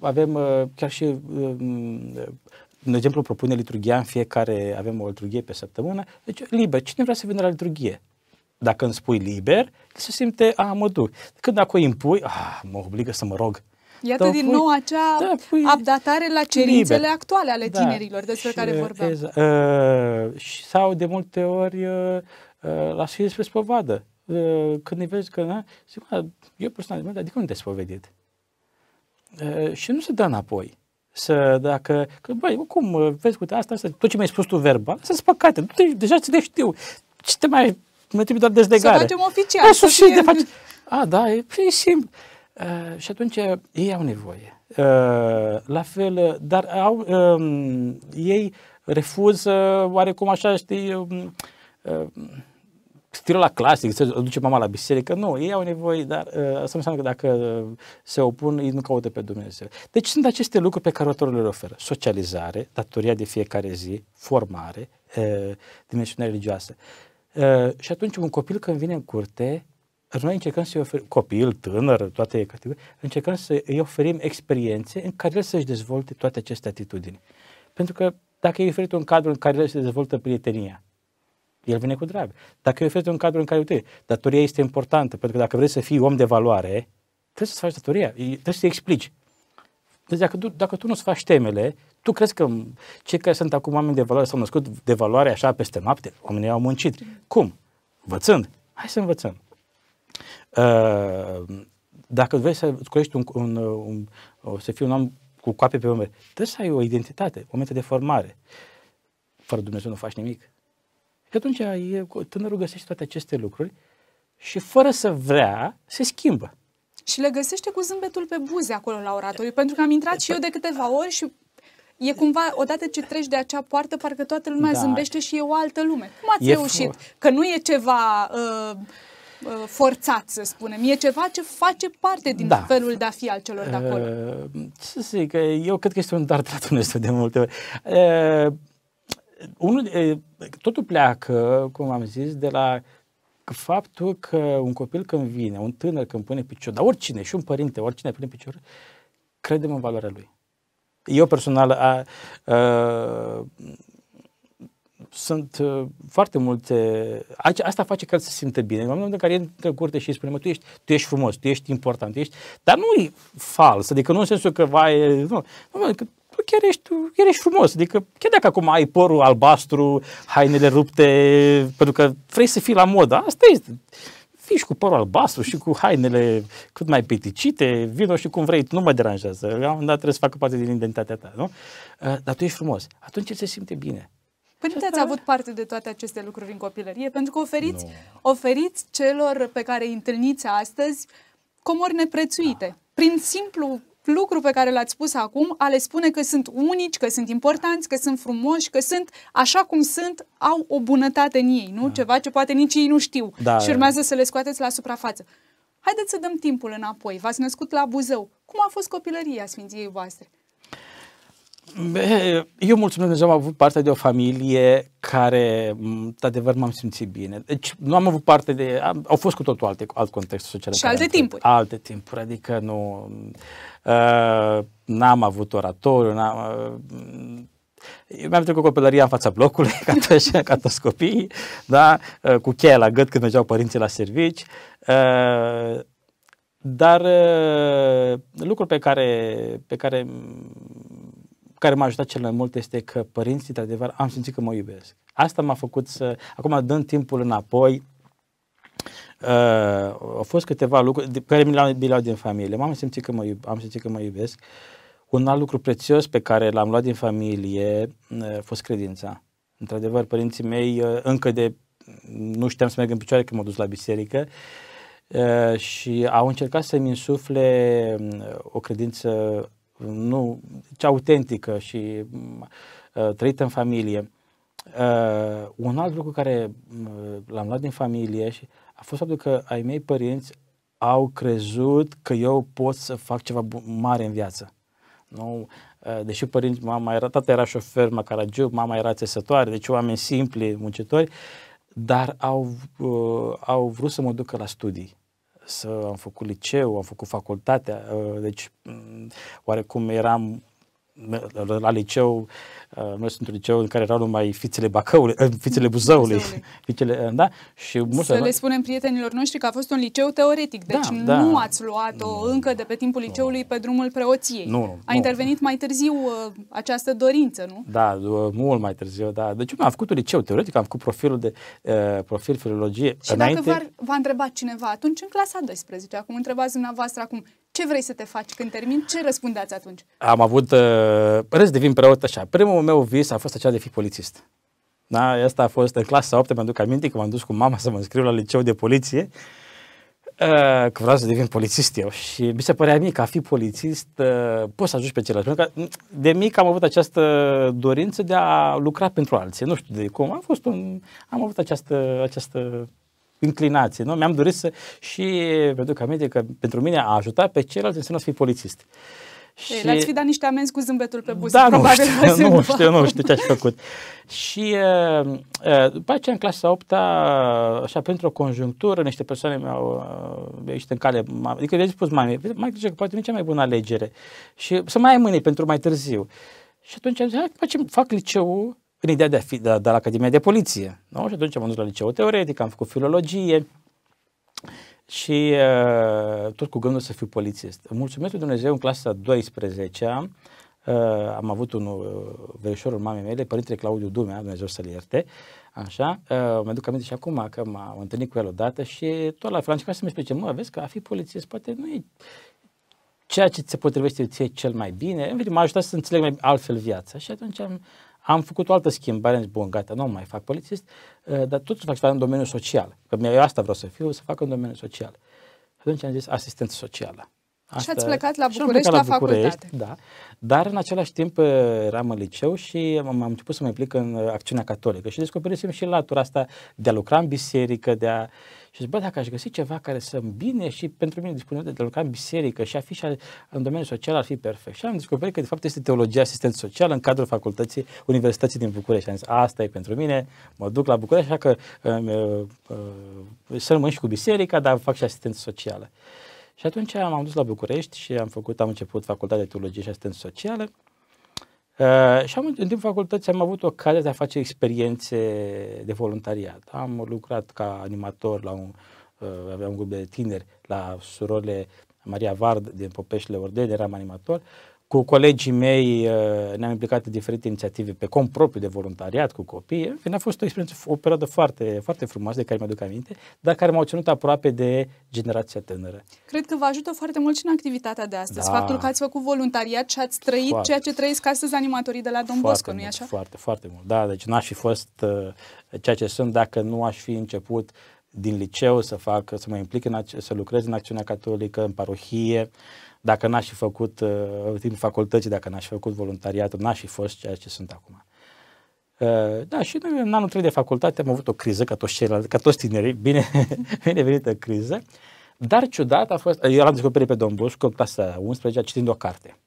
[SPEAKER 1] avem chiar și de exemplu, propune liturghia în fiecare, avem o liturghie pe săptămână, deci liber, cine vrea să vină la liturghie? Dacă îmi spui liber, se simte, a, mă duc. Când dacă o impui, a, ah, mă obligă să mă rog.
[SPEAKER 2] Iată din pui, nou acea da, pui, updatare la cerințele liber. actuale ale da, tinerilor despre și, care vorbeam.
[SPEAKER 1] uh, și, sau de multe ori uh, uh la sfârșit despre spovadă. Uh, când îi vezi că, na, zic, eu personal, dar adică nu te spovedit? Uh, și nu se dă înapoi să, dacă, că, băi, cum, uh, vezi, cu asta, asta, tot ce mi-ai spus tu verbal, sunt păcate, te, deja ți le știu, ce te mai, mă trebuie doar dezlegare. Să facem păi
[SPEAKER 2] oficial. Să, fie... de face...
[SPEAKER 1] a, da, e, e simplu. Uh, și atunci ei au nevoie. Uh, la fel, dar au, uh, ei refuză oarecum așa, știi, uh, stilul la clasic, să duce mama la biserică, nu, ei au nevoie, dar uh, asta înseamnă că dacă se opun, ei nu caută pe Dumnezeu. Deci sunt aceste lucruri pe care autorul le oferă. Socializare, datoria de fiecare zi, formare, uh, dimensiune religioasă. Uh, și atunci un copil când vine în curte, noi încercăm să-i oferim, copil, tânăr, toate categorii, încercăm să-i oferim experiențe în care el să-și dezvolte toate aceste atitudini. Pentru că dacă e oferit un cadru în care el se dezvoltă prietenia, el vine cu drag. Dacă e oferit un cadru în care, uite, datoria este importantă, pentru că dacă vrei să fii om de valoare, trebuie să-ți faci datoria, trebuie să-i explici. Deci dacă tu, dacă tu nu-ți faci temele, tu crezi că cei care sunt acum oameni de valoare s-au născut de valoare așa peste noapte? Oamenii au muncit. Cum? Învățând. Hai să învățăm. Ehm, dacă vrei să crești un, un, un, să fii un om cu coape pe umeri, trebuie să ai o identitate, momente de formare. Fără Dumnezeu nu faci nimic. Și atunci tânărul găsește toate aceste lucruri și fără să vrea, se schimbă.
[SPEAKER 2] Și le găsește cu zâmbetul pe buze acolo la oratoriu, pentru că am intrat și eu de câteva ori și E cumva, odată ce treci de acea poartă, parcă toată lumea da. zâmbește și e o altă lume. Cum ați e reușit? Fru... Că nu e ceva uh, Uh, forțat, să spunem. E ceva ce face parte din da. felul de a fi al celor de acolo.
[SPEAKER 1] Uh, să zic, eu cred că este un dar de la Dumnezeu de multe ori. Uh, unul, uh, totul pleacă, cum am zis, de la faptul că un copil când vine, un tânăr când pune picior, dar oricine, și un părinte, oricine pune picior, credem în valoarea lui. Eu personal a, a, uh, sunt uh, foarte multe... asta face ca să se simte bine. În momentul în care intră în curte și îi spune, mă, tu ești, tu ești frumos, tu ești important, tu ești... Dar nu e fals, adică nu în sensul că vai... Nu, nu adică tu chiar ești, tu chiar ești frumos. Adică chiar dacă acum ai porul albastru, hainele rupte, pentru că vrei să fii la modă, asta este fii și cu părul albastru și cu hainele cât mai peticite, vino și cum vrei, nu mă deranjează. La un moment dat trebuie să facă parte din identitatea ta, nu? Uh, dar tu ești frumos. Atunci el se simte bine.
[SPEAKER 2] Părinte, ați avut parte de toate aceste lucruri în copilărie, pentru că oferiți, nu. oferiți celor pe care îi întâlniți astăzi comori neprețuite. Da. Prin simplu lucru pe care l-ați spus acum, a le spune că sunt unici, că sunt importanți, că sunt frumoși, că sunt așa cum sunt, au o bunătate în ei, nu? Da. Ceva ce poate nici ei nu știu da, și urmează să le scoateți la suprafață. Haideți să dăm timpul înapoi. V-ați născut la Buzău. Cum a fost copilăria Sfinției voastre?
[SPEAKER 1] Eu mulțumesc Dumnezeu, am avut parte de o familie care, de adevăr, m-am simțit bine. Deci nu am avut parte de... Am, au fost cu totul alte, alt context social. Și alte timpuri. Alte timpuri, adică nu... Uh, n-am avut oratoriu, n-am... Uh, eu mi-am trecut copilăria în fața blocului, ca toți, ca toți copiii, da? Uh, cu cheia la gât când mergeau părinții la servici. Uh, dar lucrul uh, lucruri pe care, pe care care m-a ajutat cel mai mult este că părinții, într-adevăr, am simțit că mă iubesc. Asta m-a făcut să, acum dând timpul înapoi, Uh, au fost câteva lucruri de, care mi le-au, mi le-au din familie. M-am simțit că mă, iub, am simțit că mă iubesc. Un alt lucru prețios pe care l-am luat din familie uh, a fost credința. Într-adevăr, părinții mei uh, încă de nu știam să merg în picioare când m-am dus la biserică uh, și au încercat să-mi insufle uh, o credință nu, cea autentică și uh, trăită în familie. Uh, un alt lucru care uh, l-am luat din familie și a fost faptul că ai mei părinți au crezut că eu pot să fac ceva mare în viață. Nu? Uh, deși părinți, mama era, tata era șofer, macaragiu, mama era țesătoare, deci oameni simpli, muncitori, dar au, uh, au vrut să mă ducă la studii să am făcut liceu, am făcut facultatea, uh, deci mm, oarecum eram la liceu, uh, noi sunt un liceu în care erau numai fițele Bacăului, uh, fițele mm, Buzăului, Buzăului. fițele, uh, da? Și mulți Să le spunem
[SPEAKER 2] prietenilor noștri că a fost un liceu teoretic, deci da, da. nu ați luat-o nu, încă de pe timpul liceului nu. pe drumul preoției. Nu, nu, a intervenit nu. mai târziu această dorință, nu?
[SPEAKER 1] Da, mult mai târziu, da. Deci am făcut un liceu teoretic, am făcut profilul de uh, profil filologie Și înainte... dacă
[SPEAKER 2] v-a întrebat cineva atunci în clasa 12, acum întrebați dumneavoastră acum, ce vrei să te faci când termin? Ce răspundeați atunci?
[SPEAKER 1] Am avut, uh, rest devin preot așa. Primul meu vis a fost acela de fi polițist. Da, asta a fost în clasa 8, mi duc aminte că m-am dus cu mama să mă înscriu la liceu de poliție, uh, că vreau să devin polițist eu și mi se părea că a fi polițist, uh, poți să ajungi pe ceilalți. Pentru că mm, de mic am avut această dorință de a lucra pentru alții, nu știu de cum, am, fost un, am avut această, această inclinație. Nu? Mi-am dorit să și pentru că aminte că pentru mine a ajutat pe ceilalți înseamnă să fii polițist. Păi, și... Le-ați fi
[SPEAKER 2] dat niște amenzi cu zâmbetul pe buze, da, Nu știu, nu știu, nu
[SPEAKER 1] știu ce aș făcut. și uh, după aceea, în clasa 8 așa, pentru o conjunctură, niște persoane mi-au uh, ieșit în cale, adică le-am spus mai mai zice că poate nu e cea mai bună alegere și să mai ai mâine pentru mai târziu. Și atunci am zis, hai, facem, fac liceul, în ideea de a fi de, de la Academia de Poliție. Nu? Și atunci am dus la liceu teoretic, am făcut filologie și uh, tot cu gândul să fiu polițist. Mulțumesc lui Dumnezeu, în clasa 12 uh, am avut un uh, verișorul mamei mele, părintele Claudiu Dumea, Dumnezeu să-l ierte, așa, uh, mă duc aminte și acum că m-am întâlnit cu el odată și tot la fel am să-mi explice, mă, vezi că a fi polițist poate nu e ceea ce ți se potrivește ție cel mai bine, în fine, m-a ajutat să înțeleg mai altfel viața și atunci am, am făcut o altă schimbare, am zis, bun, gata, nu mai fac polițist, uh, dar totuși fac în domeniul social. Că eu asta vreau să fiu, să fac în domeniul social. Și atunci am zis asistent socială. Asta, și ați plecat la București, plecat la, la București, facultate. Da, dar în același timp uh, eram în liceu și am am început să mă implic în uh, acțiunea catolică și descoperisem și latura asta de a lucra în biserică, de a uh, și zic, bă, dacă aș găsi ceva care să bine și pentru mine disponibil de lucra în biserică și a fi și în domeniul social ar fi perfect. Și am descoperit că de fapt este teologia asistent social în cadrul facultății Universității din București. Am zis, asta e pentru mine, mă duc la București, așa că um, uh, uh, să rămân și cu biserica, dar fac și asistență socială. Și atunci m-am dus la București și am făcut, am început facultatea de teologie și asistență socială Uh, și am, în timpul facultății am avut ocazia de a face experiențe de voluntariat. Am lucrat ca animator la un, uh, aveam un grup de tineri la surorile Maria Vard din Popeșile Ordeni, eram animator cu colegii mei uh, ne-am implicat în diferite inițiative pe cont propriu de voluntariat cu copii. A fost o experiență, o perioadă foarte, foarte frumoasă de care mi-aduc aminte, dar care m-au ținut aproape de generația tânără.
[SPEAKER 2] Cred că vă ajută foarte mult și în activitatea de astăzi. Da. Faptul că ați făcut voluntariat și ați trăit foarte, ceea ce trăiesc astăzi animatorii de la Don Bosco, nu-i așa?
[SPEAKER 1] Foarte, foarte mult. Da, deci n-aș fi fost uh, ceea ce sunt dacă nu aș fi început din liceu să fac, să mă implic, în, să lucrez în acțiunea catolică, în parohie, dacă n-aș fi făcut, uh, timp facultății, dacă n-aș fi făcut voluntariat, n-aș fi fost ceea ce sunt acum. Uh, da, și noi, în anul 3 de facultate am avut o criză, ca toți ceilalți, ca toți tinerii, bine, venită criză, dar ciudat a fost, eu l-am descoperit pe Domn Bosco, clasa 11, citind o carte.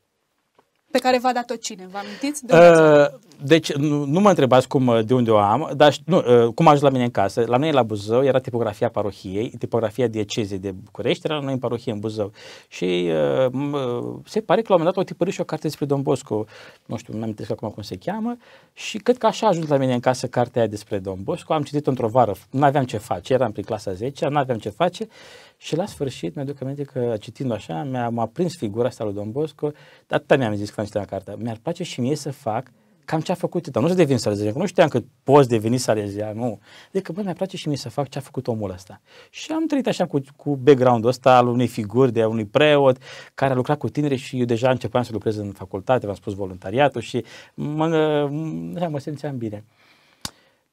[SPEAKER 2] Pe care v-a dat-o cine? Vă amintiți? uh,
[SPEAKER 1] deci nu, nu mă întrebați cum, uh, de unde o am, dar nu, uh, cum a ajuns la mine în casă. La noi la Buzău era tipografia parohiei, tipografia diecezei de București, era la noi în parohie în Buzău. Și uh, se pare că la un moment dat au tipărit și o carte despre Don Bosco, nu știu, nu am acum cum se cheamă, și cred că așa a ajuns la mine în casă cartea aia despre Don Bosco. Am citit-o într-o vară, nu aveam ce face, eram prin clasa 10, nu aveam ce face și la sfârșit mi-aduc aminte că citind așa mi-a m-a prins figura asta lui Don Bosco, atâta mi-am zis când am citit cartea, mi-ar place și mie să fac cam ce a făcut dar Nu să devin salezian, nu știam că poți deveni salezian, nu. Deci, bă, mi-a place și mie să fac ce a făcut omul ăsta. Și am trăit așa cu, cu background-ul ăsta al unei figuri, de a unui preot care a lucrat cu tineri și eu deja începeam să lucrez în facultate, v-am spus voluntariatul și mă, mă, da, mă simțeam bine.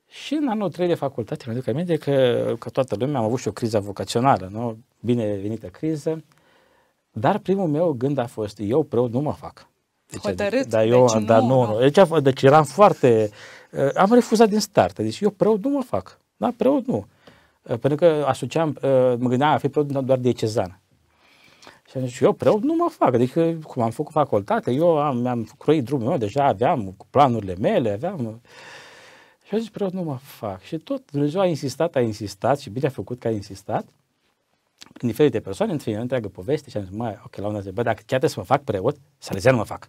[SPEAKER 1] Și în anul 3 de facultate, mi-aduc aminte că, că toată lumea am avut și o criză vocațională, nu? Binevenită criză, dar primul meu gând a fost, eu preot nu mă fac.
[SPEAKER 2] Deci, Hotărât, dar eu, deci dar nu, nu.
[SPEAKER 1] Deci, deci eram foarte, eh, am refuzat din start, deci eu preot nu mă fac, da, preot nu. Eh, pentru că asociam, eh, mă gândeam a fi preot doar de cezan. Și am zis, eu preot nu mă fac, adică cum am făcut facultate, eu am, am croit drumul meu, deja aveam planurile mele, aveam... Și am zis, preot nu mă fac. Și tot Dumnezeu a insistat, a insistat și bine a făcut că a insistat În diferite persoane, în fine, întreagă poveste și am zis, mai, ok, la un dat, bă, dacă chiar trebuie să mă fac preot, să nu mă fac.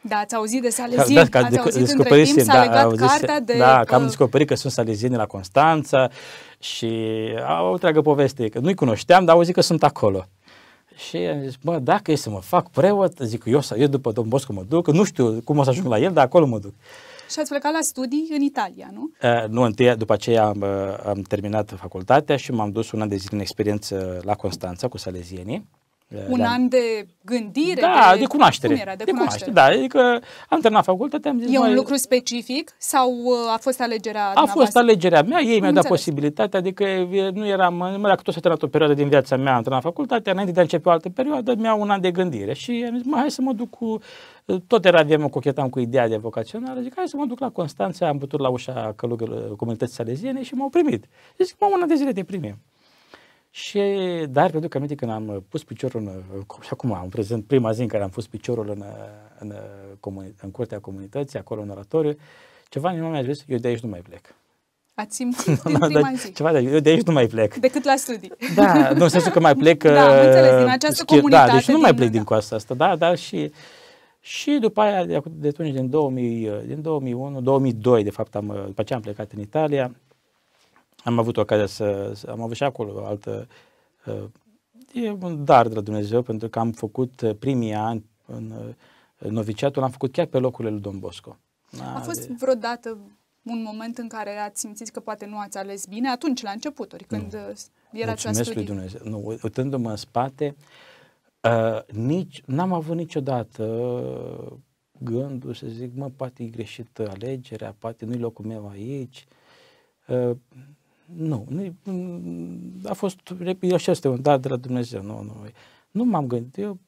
[SPEAKER 2] Da, ați auzit de salezieni, da, da ați de, adică auzit între timp, s-a da, legat auzit, cartea de... Da, că am
[SPEAKER 1] descoperit că sunt salezieni la Constanța și au o întreagă poveste, că nu-i cunoșteam, dar au zis că sunt acolo. Și am zis, bă, dacă e să mă fac preot, zic eu, eu după Domn Bosco mă duc, nu știu cum o să ajung la el, dar acolo mă duc.
[SPEAKER 2] Și ați plecat la studii în Italia, nu?
[SPEAKER 1] Uh, nu, întâi, după aceea am, eh, am terminat facultatea și m-am dus un an de zile în experiență la Constanța cu salezienii Eh, un da.
[SPEAKER 2] an de gândire? Da, de, de cunoaștere. Cum era? De, de cunoaștere.
[SPEAKER 1] cunoaștere, da. Adică am terminat facultatea, am zis... E mai... un lucru
[SPEAKER 2] specific sau uh, a fost alegerea A fost
[SPEAKER 1] alegerea mea, ei mi-au dat posibilitatea, adică nu eram, mă dacă tot s-a terminat o perioadă din viața mea, am terminat facultatea, înainte de a începe o altă perioadă, mi-au un an de gândire și am zis, mă, hai să mă duc cu tot era de mă cochetam cu ideea de vocațională, zic, hai să mă duc la Constanța, am putut la ușa călugărilor comunității saleziene și m-au primit. Zic, mă, una de zile te primim. Și, dar pentru că aminte când am pus piciorul în, și acum am prezent prima zi în care am pus piciorul în, în, comuni, în curtea comunității, acolo în oratoriu, ceva în mi-a zis, eu de aici nu mai plec.
[SPEAKER 2] Ați simțit din da, da, prima zi.
[SPEAKER 1] Ceva de, eu de aici nu mai plec.
[SPEAKER 2] Decât la studii. Da,
[SPEAKER 1] nu în sensul că mai plec. da, am înțeles, din uh, această comunitate. Da, deci nu mai plec da. din coasta asta, da, Dar și și după aia, de atunci, din, 2000, din 2001, 2002, de fapt, am, după ce am plecat în Italia, am avut ocazia să, să am avut și acolo o altă, uh, e un dar de la Dumnezeu pentru că am făcut uh, primii ani în, uh, noviciatul, am făcut chiar pe locurile lui Don Bosco. A, A da, fost de...
[SPEAKER 2] vreodată un moment în care ați simțit că poate nu ați ales bine atunci, la începuturi, când nu. Uh, erați Mulțumesc lui Dumnezeu.
[SPEAKER 1] Nu, uitându-mă în spate, uh, nici, n-am avut niciodată uh, gândul să zic, mă, poate e greșită alegerea, poate nu-i locul meu aici. Nu, a fost repede, așa este un dar de la Dumnezeu, nu, nu, nu m-am gândit, eu,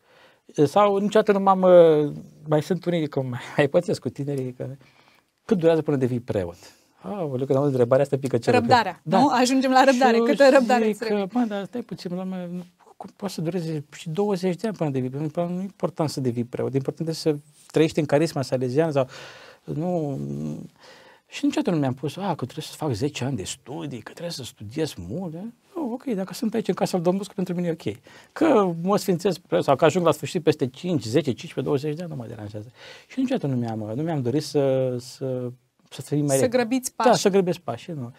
[SPEAKER 1] sau niciodată nu m-am, uh, mai sunt unii, că mai, mai pățesc cu tinerii, că cât durează până devii preot? Aoleu, când am întrebarea asta pică ce Răbdarea, da. nu? Ajungem la răbdare, și câtă răbdare zic că, mă, dar stai puțin, la cum poate să dureze și 20 de ani până devii preot? Păi, nu e important să devii preot, important este să trăiești în carisma salesiană sau nu și niciodată nu mi-am pus, a, că trebuie să fac 10 ani de studii, că trebuie să studiez mult. Nu, ok, dacă sunt aici în casa lui Domnului, pentru mine e ok. Că mă sfințesc sau că ajung la sfârșit peste 5, 10, 15, 20 de ani, nu mă deranjează. Și niciodată nu mi-am, nu mi-am dorit să, să, să fim mai... Să rec... grăbiți pașii. Da, să grăbesc pașii, nu.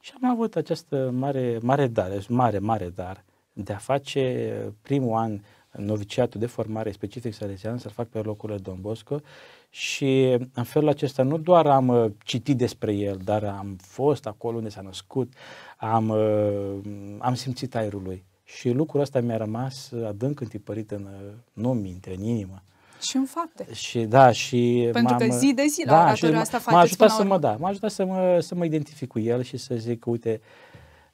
[SPEAKER 1] Și am avut această mare, mare dar, mare, mare dar de a face primul an noviciatul de formare specific salesian, să-l fac pe locurile Don Bosco și în felul acesta nu doar am uh, citit despre el, dar am fost acolo unde s-a născut, am, uh, am simțit aerul lui. Și lucrul ăsta mi-a rămas adânc întipărit în, uh, nu în minte, în inimă.
[SPEAKER 2] Și în fapte. Și
[SPEAKER 1] da, și Pentru că zi de zi la da, și asta m-a ajutat să mă, da, m-a ajutat să mă, să mă identific cu el și să zic, uite,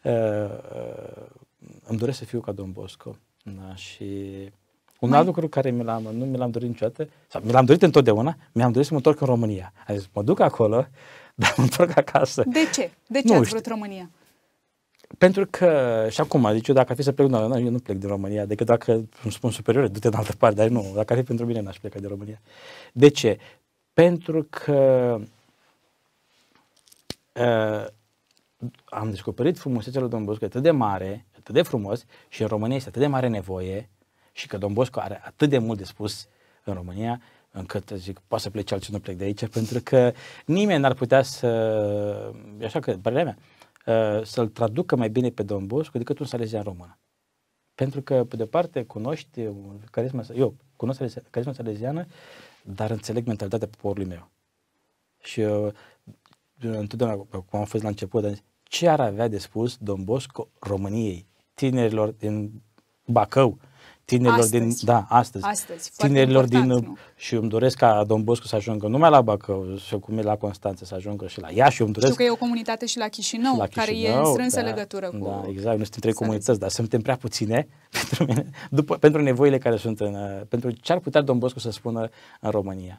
[SPEAKER 1] uh, uh, îmi doresc să fiu ca Don Bosco. Da, și un mai... alt lucru care mi l-am, nu mi l-am dorit niciodată, sau mi l-am dorit întotdeauna, mi-am dorit să mă întorc în România. A zis, mă duc acolo, dar mă întorc acasă. De
[SPEAKER 2] ce? De ce nu ați vrut România?
[SPEAKER 1] Pentru că, și acum, deci adică eu dacă ar fi să plec, nu, eu nu plec din România, decât dacă îmi spun superior, du-te în altă parte, dar nu, dacă ar fi pentru mine, n-aș pleca de România. De ce? Pentru că uh, am descoperit frumusețea lui Don Bosco atât de mare, atât de frumos și în România este atât de mare nevoie și că Don Bosco are atât de mult de spus în România încât zic, poate să plece altcineva plec de aici, pentru că nimeni n-ar putea să, așa că, părerea mea, uh, să-l traducă mai bine pe Don Bosco decât un salesian român. Pentru că, pe de parte, cunoști carisma, eu cunosc carisma saleziană, dar înțeleg mentalitatea poporului meu. Și eu, uh, întotdeauna, cum am fost la început, am ce ar avea de spus Don Bosco României, tinerilor din Bacău, tinerilor astăzi. din, da, astăzi, astăzi tinerilor din, nu? și îmi doresc ca Don Bosco să ajungă numai la Bacău și cum e la Constanța să ajungă și la Iași, eu îmi doresc. Știu că
[SPEAKER 2] e o comunitate și la Chișinău, și la Chișinău care e în strânsă da, legătură cu... Da,
[SPEAKER 1] exact, nu suntem trei comunități, dar suntem prea puține pentru, mine, după, pentru nevoile care sunt în, pentru ce ar putea Don Bosco să spună în România.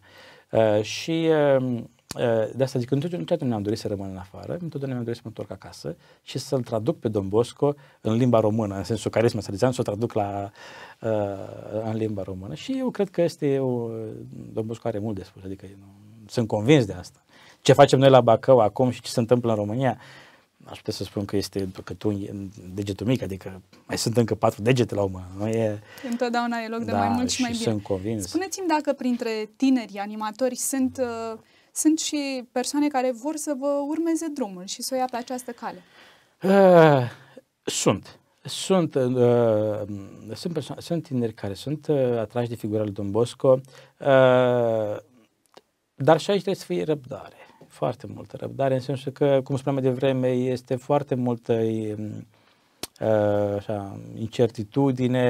[SPEAKER 1] Uh, și uh, Eh, de asta zic, întotdeauna nu am dorit să rămân în afară, întotdeauna mi-am dorit să mă întorc acasă și să-l traduc pe Don Bosco în limba română, în sensul carisma sărizean, să o traduc la, eh, în limba română. Și eu cred că este, o, Don Bosco are mult de spus, adică sunt convins de asta. Ce facem noi la Bacău acum și ce se întâmplă în România, aș putea să spun că este că tu degetul mic, adică mai sunt încă patru degete la o mână. Nu e...
[SPEAKER 2] Întotdeauna e loc de da, mai mult și mai bine. Sunt convins. Spuneți-mi dacă printre tinerii animatori sunt uh, sunt și persoane care vor să vă urmeze drumul și să o ia pe această cale.
[SPEAKER 1] Uh, sunt. Sunt, uh, sunt, perso- sunt tineri care sunt uh, atrași de figura lui Don Bosco, uh, dar și aici trebuie să fie răbdare, foarte multă răbdare, în sensul că, cum spuneam mai devreme, este foarte multă uh, așa, incertitudine,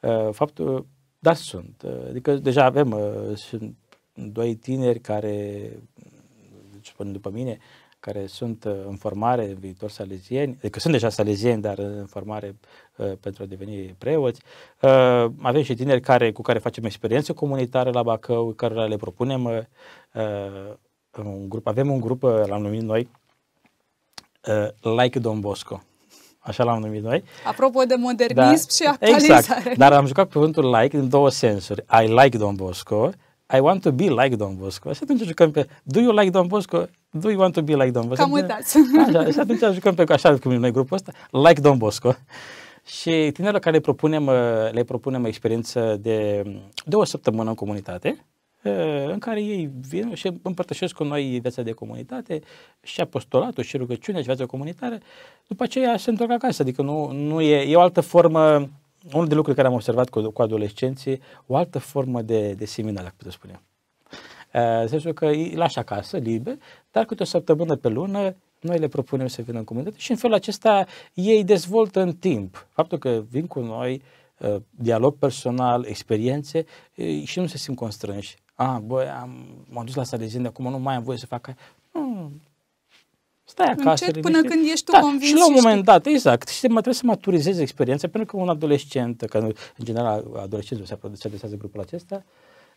[SPEAKER 1] uh, faptul, dar sunt, adică deja avem, uh, sunt doi tineri care, deci până după mine, care sunt uh, în formare în viitor salezieni, adică sunt deja salezieni, dar uh, în formare uh, pentru a deveni preoți. Uh, avem și tineri care, cu care facem experiență comunitară la Bacău, care le propunem uh, uh, un grup. Avem un grup, l-am numit noi, Like Don Bosco. Așa l-am numit noi.
[SPEAKER 2] Apropo de modernism da, și exact. actualizare. Exact, dar am
[SPEAKER 1] jucat cuvântul like în două sensuri. I like Don Bosco I want to be like Don Bosco. Și atunci jucăm pe Do you like Don Bosco? Do you want to be like Don Bosco? Cam uitați. Așa, și atunci jucăm pe așa cum e noi grupul ăsta, like Don Bosco. Și tinerilor care uh, le propunem, le propunem experiență de, de o săptămână în comunitate, uh, în care ei vin și împărtășesc cu noi viața de comunitate și apostolatul și rugăciunea și viața comunitară, după aceea se întorc acasă, adică nu, nu e, e o altă formă unul de lucruri care am observat cu, cu adolescenții, o altă formă de, de seminar, dacă puteți spune. Uh, în sensul că îi lași acasă, liber, dar câte o săptămână pe lună noi le propunem să vină în comunitate și în felul acesta ei dezvoltă în timp. Faptul că vin cu noi, uh, dialog personal, experiențe uh, și nu se simt constrânși. A, ah, băi, am, m-am dus la salezine, acum nu mai am voie să fac stai da, acasă. Încet, până când ești tu da, convins. Și la un moment știi. dat, exact. Și mă trebuie să maturizezi experiența, pentru că un adolescent, că în general adolescentul se adresează grupul acesta,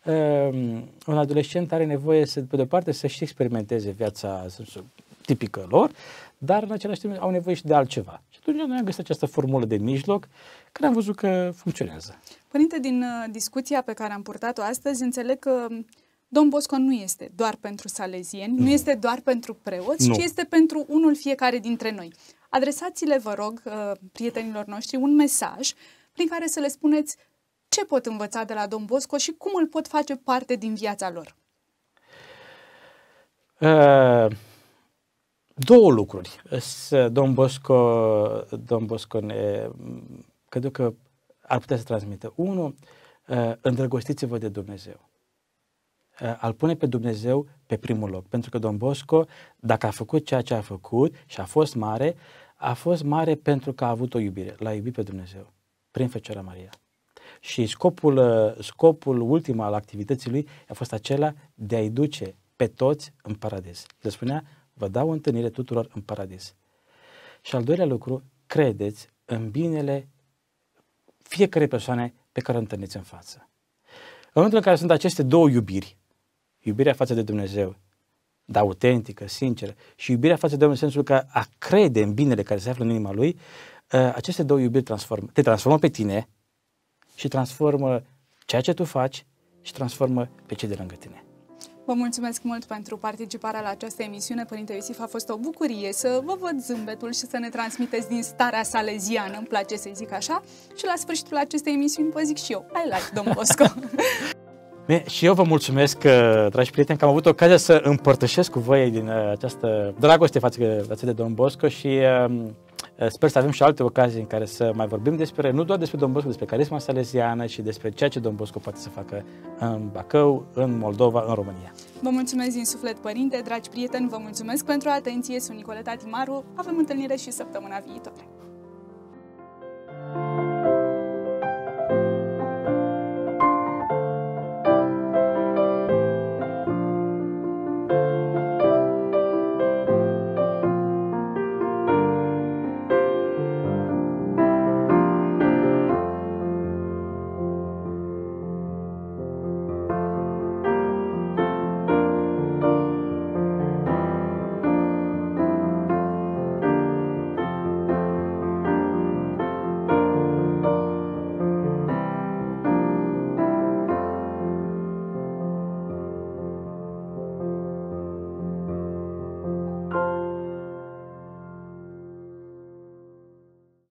[SPEAKER 1] um, un adolescent are nevoie să, pe de-o parte, să-și experimenteze viața sensul, tipică lor, dar în același timp au nevoie și de altceva. Și atunci noi am găsit această formulă de mijloc care am văzut că funcționează.
[SPEAKER 2] Părinte, din uh, discuția pe care am purtat-o astăzi, înțeleg că Domn Bosco nu este doar pentru salezieni, nu, nu este doar pentru preoți, nu. ci este pentru unul fiecare dintre noi. Adresați-le, vă rog, uh, prietenilor noștri, un mesaj prin care să le spuneți ce pot învăța de la Domn Bosco și cum îl pot face parte din viața lor.
[SPEAKER 1] Uh, două lucruri. Domn Bosco, Domn Bosco ne, cred că ar putea să transmită. unul: uh, îndrăgostiți-vă de Dumnezeu. Eh, al pune pe Dumnezeu pe primul loc. Pentru că Don Bosco, dacă a făcut ceea ce a făcut și a fost mare, a fost mare pentru că a avut o iubire. L-a iubit pe Dumnezeu prin Fecioara Maria. Și scopul, eh, scopul ultim al activității lui a fost acela de a-i duce pe toți în paradis. Le spunea, vă dau întâlnire tuturor în paradis. Și al doilea lucru, credeți în binele fiecare persoane pe care o întâlniți în față. În momentul în care sunt aceste două iubiri, iubirea față de Dumnezeu, dar autentică, sinceră, și iubirea față de Dumnezeu în sensul că a crede în binele care se află în inima lui, ă, aceste două iubiri transformă, te transformă pe tine și transformă ceea ce tu faci și transformă pe cei de lângă tine.
[SPEAKER 2] Vă mulțumesc mult pentru participarea la această emisiune. Părinte Iosif, a fost o bucurie să vă văd zâmbetul și să ne transmiteți din starea saleziană, îmi place să zic așa. Și la sfârșitul acestei emisiuni vă zic și eu, I like Don Bosco.
[SPEAKER 1] Bine, și eu vă mulțumesc, dragi prieteni, că am avut ocazia să împărtășesc cu voi din uh, această dragoste față de, față de Don Bosco și um, uh, sper să avem și alte ocazii în care să mai vorbim despre, nu doar despre Don Bosco, despre carisma salesiană și despre ceea ce Don Bosco poate să facă în Bacău, în Moldova, în România.
[SPEAKER 2] Vă mulțumesc din suflet, părinte, dragi prieteni, vă mulțumesc pentru atenție, sunt Nicoleta Timaru, avem întâlnire și săptămâna viitoare.